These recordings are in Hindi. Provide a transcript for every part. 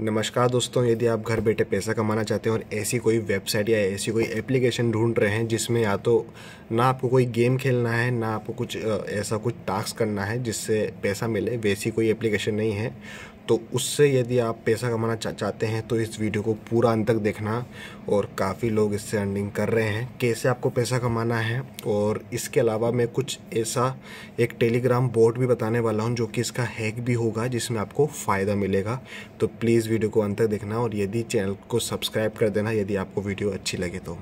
नमस्कार दोस्तों यदि आप घर बैठे पैसा कमाना चाहते हैं और ऐसी कोई वेबसाइट या ऐसी कोई एप्लीकेशन ढूंढ रहे हैं जिसमें या तो ना आपको कोई गेम खेलना है ना आपको कुछ ऐसा कुछ टास्क करना है जिससे पैसा मिले वैसी कोई एप्लीकेशन नहीं है तो उससे यदि आप पैसा कमाना चा चाहते हैं तो इस वीडियो को पूरा अंत तक देखना और काफ़ी लोग इससे अर्निंग कर रहे हैं कैसे आपको पैसा कमाना है और इसके अलावा मैं कुछ ऐसा एक टेलीग्राम बोर्ड भी बताने वाला हूं जो कि इसका हैक भी होगा जिसमें आपको फ़ायदा मिलेगा तो प्लीज़ वीडियो को अंत तक देखना और यदि चैनल को सब्सक्राइब कर देना यदि आपको वीडियो अच्छी लगे तो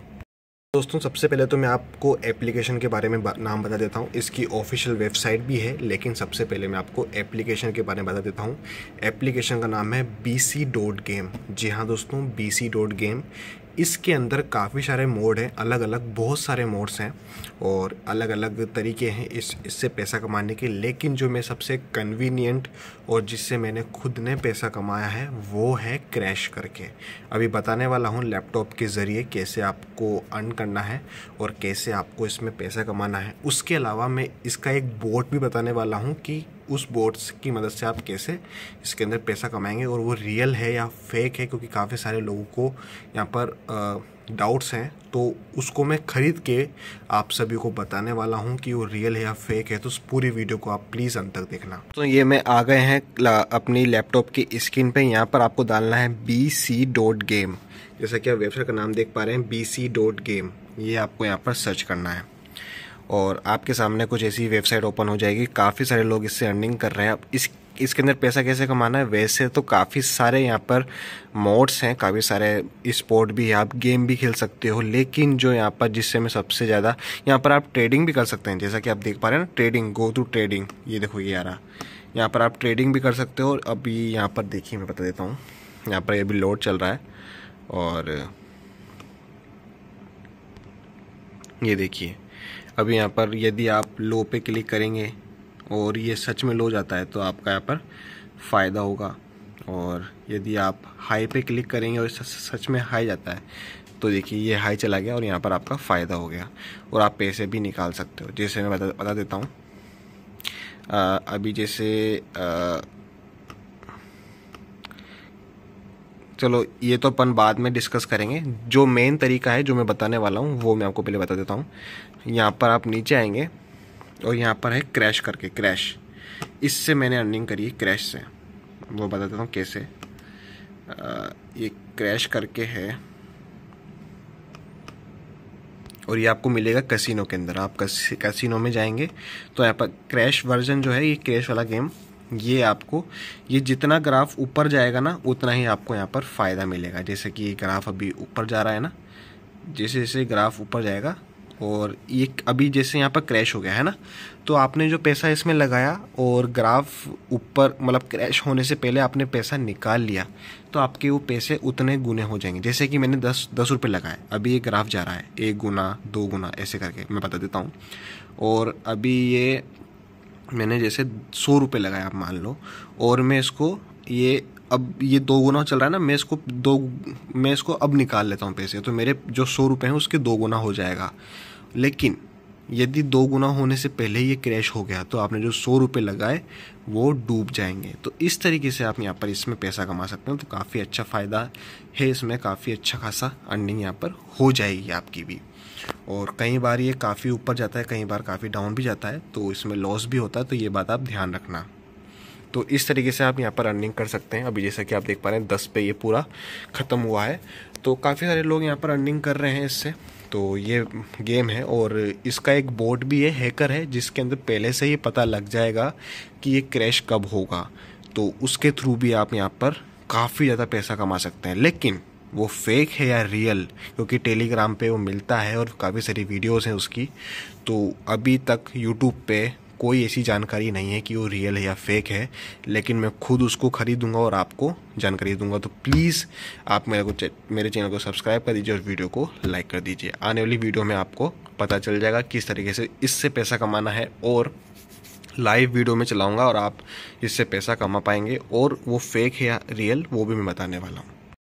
दोस्तों सबसे पहले तो मैं आपको एप्लीकेशन के बारे में नाम बता देता हूँ इसकी ऑफिशियल वेबसाइट भी है लेकिन सबसे पहले मैं आपको एप्लीकेशन के बारे में बता देता हूँ एप्लीकेशन का नाम है बी सी डॉट गेम जी हाँ दोस्तों बी सी डॉट गेम इसके अंदर काफ़ी सारे मोड हैं अलग अलग बहुत सारे मोड्स हैं और अलग अलग तरीके हैं इस इससे पैसा कमाने के लेकिन जो मैं सबसे कन्वीनियंट और जिससे मैंने खुद ने पैसा कमाया है वो है क्रैश करके अभी बताने वाला हूँ लैपटॉप के ज़रिए कैसे आपको अर्न करना है और कैसे आपको इसमें पैसा कमाना है उसके अलावा मैं इसका एक बोर्ड भी बताने वाला हूँ कि उस बोट्स की मदद से आप कैसे इसके अंदर पैसा कमाएंगे और वो रियल है या फेक है क्योंकि काफ़ी सारे लोगों को यहाँ पर डाउट्स हैं तो उसको मैं ख़रीद के आप सभी को बताने वाला हूँ कि वो रियल है या फेक है तो उस पूरी वीडियो को आप प्लीज़ अंत तक देखना तो ये मैं आ गए हैं अपनी लैपटॉप की स्क्रीन पर यहाँ पर आपको डालना है बी सी डॉट गेम जैसा कि आप वेबसाइट का नाम देख पा रहे हैं बी सी डॉट गेम ये आपको यहाँ पर सर्च करना है और आपके सामने कुछ ऐसी वेबसाइट ओपन हो जाएगी काफ़ी सारे लोग इससे अर्निंग कर रहे हैं अब इस इसके अंदर पैसा कैसे कमाना है वैसे तो काफ़ी सारे यहाँ पर मोड्स हैं काफ़ी सारे स्पोर्ट भी है आप गेम भी खेल सकते हो लेकिन जो यहाँ पर जिससे मैं सबसे ज़्यादा यहाँ पर आप ट्रेडिंग भी कर सकते हैं जैसा कि आप देख पा रहे हैं ना ट्रेडिंग गो टू ट्रेडिंग ये देखो ये आ रहा यहाँ पर आप ट्रेडिंग भी कर सकते हो अभी यहाँ पर देखिए मैं बता देता हूँ यहाँ पर ये लोड चल रहा है और ये देखिए अभी यहाँ पर यदि आप लो पे क्लिक करेंगे और ये सच में लो जाता है तो आपका यहाँ पर फ़ायदा होगा और यदि आप हाई पे क्लिक करेंगे और सच में हाई जाता है तो देखिए ये हाई चला गया और यहाँ पर आपका फ़ायदा हो गया और आप पैसे भी निकाल सकते हो जैसे मैं बता बता देता हूँ अभी जैसे आ, चलो ये तो अपन बाद में डिस्कस करेंगे जो मेन तरीका है जो मैं बताने वाला हूँ वो मैं आपको पहले बता देता हूँ यहाँ पर आप नीचे आएंगे और यहाँ पर है क्रैश करके क्रैश इससे मैंने अर्निंग करी है क्रैश से वो बता देता हूँ कैसे आ, ये क्रैश करके है और ये आपको मिलेगा कसिनो के अंदर आप कसिनो में जाएंगे तो यहाँ पर क्रैश वर्जन जो है ये क्रैश वाला गेम ये आपको ये जितना ग्राफ ऊपर जाएगा ना उतना ही आपको यहाँ पर फ़ायदा मिलेगा जैसे कि ये ग्राफ अभी ऊपर जा रहा है ना जैसे जैसे ग्राफ ऊपर जाएगा और ये अभी जैसे यहाँ पर क्रैश हो गया है ना तो आपने जो पैसा इसमें लगाया और ग्राफ ऊपर मतलब क्रैश होने से पहले आपने पैसा निकाल लिया तो आपके वो पैसे उतने गुने हो जाएंगे जैसे कि मैंने दस दस रुपये लगाए अभी ये ग्राफ जा रहा है एक गुना दो गुना ऐसे करके मैं बता देता हूँ और अभी ये मैंने जैसे सौ रुपये लगाया आप मान लो और मैं इसको ये अब ये दो गुना चल रहा है ना मैं इसको दो मैं इसको अब निकाल लेता हूँ पैसे तो मेरे जो सौ रुपये हैं उसके दो गुना हो जाएगा लेकिन यदि दो गुना होने से पहले ये क्रैश हो गया तो आपने जो सौ रुपये लगाए वो डूब जाएंगे तो इस तरीके से आप यहाँ पर इसमें पैसा कमा सकते हैं तो काफ़ी अच्छा फ़ायदा है इसमें काफ़ी अच्छा खासा अर्निंग यहाँ पर हो जाएगी आपकी भी और कई बार ये काफ़ी ऊपर जाता है कई बार काफ़ी डाउन भी जाता है तो इसमें लॉस भी होता है तो ये बात आप ध्यान रखना तो इस तरीके से आप यहाँ पर अर्निंग कर सकते हैं अभी जैसा कि आप देख पा रहे हैं दस पे ये पूरा ख़त्म हुआ है तो काफ़ी सारे लोग यहाँ पर अर्निंग कर रहे हैं इससे तो ये गेम है और इसका एक बोर्ड भी है हैकर है जिसके अंदर पहले से ही पता लग जाएगा कि ये क्रैश कब होगा तो उसके थ्रू भी आप यहाँ पर काफ़ी ज़्यादा पैसा कमा सकते हैं लेकिन वो फेक है या रियल क्योंकि टेलीग्राम पे वो मिलता है और काफ़ी सारी वीडियोस हैं उसकी तो अभी तक यूट्यूब पे कोई ऐसी जानकारी नहीं है कि वो रियल है या फेक है लेकिन मैं खुद उसको खरीदूंगा और आपको जानकारी दूंगा तो प्लीज़ आप मेरे को मेरे चैनल को सब्सक्राइब कर दीजिए और वीडियो को लाइक कर दीजिए आने वाली वीडियो में आपको पता चल जाएगा किस तरीके से इससे पैसा कमाना है और लाइव वीडियो में चलाऊँगा और आप इससे पैसा कमा पाएंगे और वो फेक है या रियल वो भी मैं बताने वाला हूँ